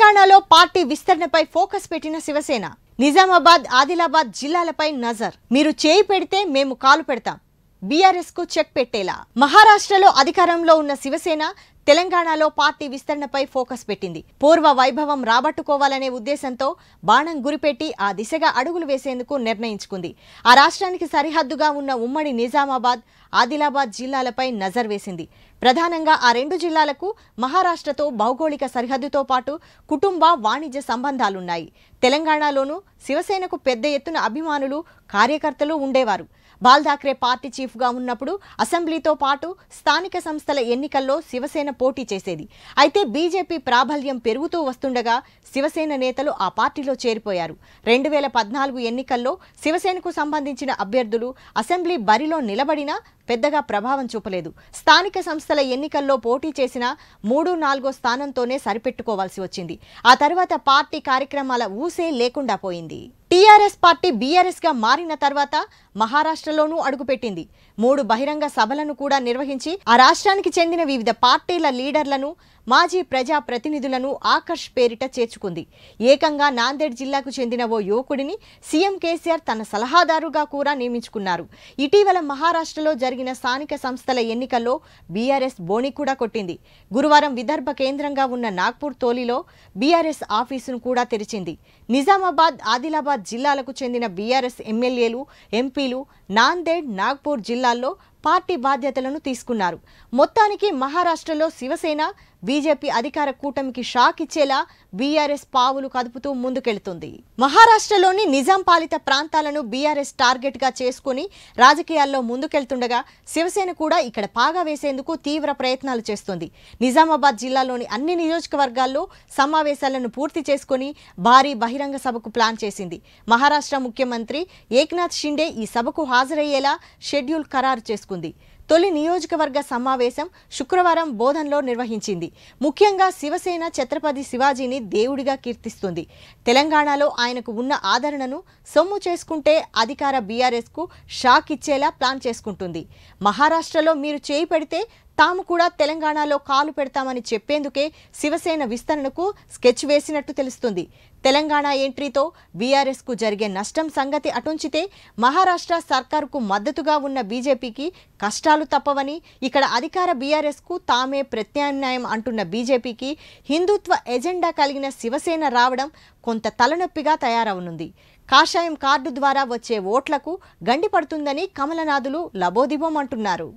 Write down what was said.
తెలంగాణలో party విస్తరణపై focus పెట్టిన శివసేన నిజామాబాద్ ఆదిలాబాద్ జిల్లాలపై నజర్ మీరు చేయి పెడితే మేము కాలు పెడతాం బీఆర్ఎస్ కు చెక్ పెట్టేలా మహారాష్ట్రలో అధికారంలో ఉన్న శివసేన తెలంగాణలో పార్టీ విస్తరణపై ఫోకస్ పెట్టింది పూర్వ వైభవం రాబట్టుకోవాలనే ఉద్దేశంతో బాణం గురిపెట్టి ఆ దిశగా అడుగులు వేసేందుకు నిర్ణయించుకుంది ఆ రాష్ట్రానికి సరిహద్దుగా ఉన్న ఉమ్మడి నిజామాబాద్ ఆదిలాబాద్ జిల్లాలపై నజర్ వేసింది ప్రధానంగా ఆ రెండు జిల్లాలకు మహారాష్ట్రతో భౌగోళిక సరిహద్దుతో పాటు కుటుంబ వాణిజ్య సంబంధాలున్నాయి తెలంగాణలోనూ శివసేనకు పెద్ద ఎత్తున అభిమానులు కార్యకర్తలు ఉండేవారు బాల్ ఠాక్రే పార్టీ చీఫ్గా ఉన్నప్పుడు అసెంబ్లీతో పాటు స్థానిక సంస్థల ఎన్నికల్లో శివసేన పోటీ చేసేది అయితే బీజేపీ ప్రాబల్యం పెరుగుతూ వస్తుండగా శివసేన నేతలు ఆ పార్టీలో చేరిపోయారు రెండు వేల పద్నాలుగు ఎన్నికల్లో శివసేనకు సంబంధించిన అభ్యర్థులు అసెంబ్లీ బరిలో నిలబడినా పెద్దగా ప్రభావం చూపలేదు స్థానిక సంస్థల ఎన్నికల్లో పోటీ చేసిన మూడు నాలుగో స్థానంతోనే సరిపెట్టుకోవాల్సి వచ్చింది ఆ తర్వాత పార్టీ కార్యక్రమాల ఊసే లేకుండా పోయింది టీఆర్ఎస్ పార్టీ గా మారిన తర్వాత మహారాష్ట్రలోనూ అడుగుపెట్టింది మూడు బహిరంగ సభలను కూడా నిర్వహించి ఆ రాష్ట్రానికి చెందిన వివిధ పార్టీల లీడర్లను మాజీ ప్రజా ప్రతినిధులను ఆకర్ష్ పేరిట చేర్చుకుంది ఏకంగా నాందేడ్ జిల్లాకు చెందిన ఓ యువకుడిని సీఎం కేసీఆర్ తన సలహాదారుగా కూడా నియమించుకున్నారు ఇటీవల మహారాష్ట్రలో జరిగిన స్థానిక సంస్థల ఎన్నికల్లో బీఆర్ఎస్ బోణి కూడా కొట్టింది గురువారం విదర్భ కేంద్రంగా ఉన్న నాగ్పూర్ తోలిలో బీఆర్ఎస్ ఆఫీసును కూడా తెరిచింది నిజామాబాద్ ఆదిలాబాద్ జిల్లాలకు చెందిన బీఆర్ఎస్ ఎమ్మెల్యేలు ఎంపీలు నాందేడ్ నాగ్పూర్ జిల్లాల్లో పార్టీ బాధ్యతలను తీసుకున్నారు మొత్తానికి మహారాష్ట్రలో శివసేన బీజేపీ అధికార కూటమికి షాక్ ఇచ్చేలా బీఆర్ఎస్ పావులు కదుపుతూ ముందుకెళ్తుంది మహారాష్ట్రలోని నిజాం పాలిత ప్రాంతాలను బీఆర్ఎస్ టార్గెట్గా చేసుకుని రాజకీయాల్లో ముందుకెళ్తుండగా శివసేన కూడా ఇక్కడ పాగా వేసేందుకు తీవ్ర ప్రయత్నాలు చేస్తుంది నిజామాబాద్ జిల్లాలోని అన్ని నియోజకవర్గాల్లో సమావేశాలను పూర్తి చేసుకుని భారీ బహిరంగ సభకు ప్లాన్ చేసింది మహారాష్ట్ర ముఖ్యమంత్రి ఏక్నాథ్ షిండే ఈ సభకు హాజరయ్యేలా షెడ్యూల్ ఖరారు చేసుకుంది తొలి నియోజకవర్గ సమావేశం శుక్రవారం బోధన్లో నిర్వహించింది ముఖ్యంగా శివసేన ఛత్రపతి శివాజీని దేవుడిగా కీర్తిస్తుంది తెలంగాణలో ఆయనకు ఉన్న ఆదరణను సొమ్ము చేసుకుంటే అధికార బీఆర్ఎస్కు షాక్ ఇచ్చేలా ప్లాన్ చేసుకుంటుంది మహారాష్ట్రలో మీరు చేయి పెడితే తాము కూడా తెలంగాణలో కాలు పెడతామని చెప్పేందుకే శివసేన విస్తరణకు స్కెచ్ వేసినట్టు తెలుస్తుంది తెలంగాణ ఎంట్రీతో బీఆర్ఎస్కు జరిగే నష్టం సంగతి అటుంచితే మహారాష్ట్ర సర్కారుకు మద్దతుగా ఉన్న బీజేపీకి కష్టాలు తప్పవని ఇక్కడ అధికార బీఆర్ఎస్కు తామే ప్రత్యామ్నాయం అంటున్న బీజేపీకి హిందుత్వ ఎజెండా కలిగిన శివసేన రావడం కొంత తలనొప్పిగా తయారవనుంది కాషాయం కార్డు ద్వారా వచ్చే ఓట్లకు గండిపడుతుందని కమలనాథులు లబోదిబోమంటున్నారు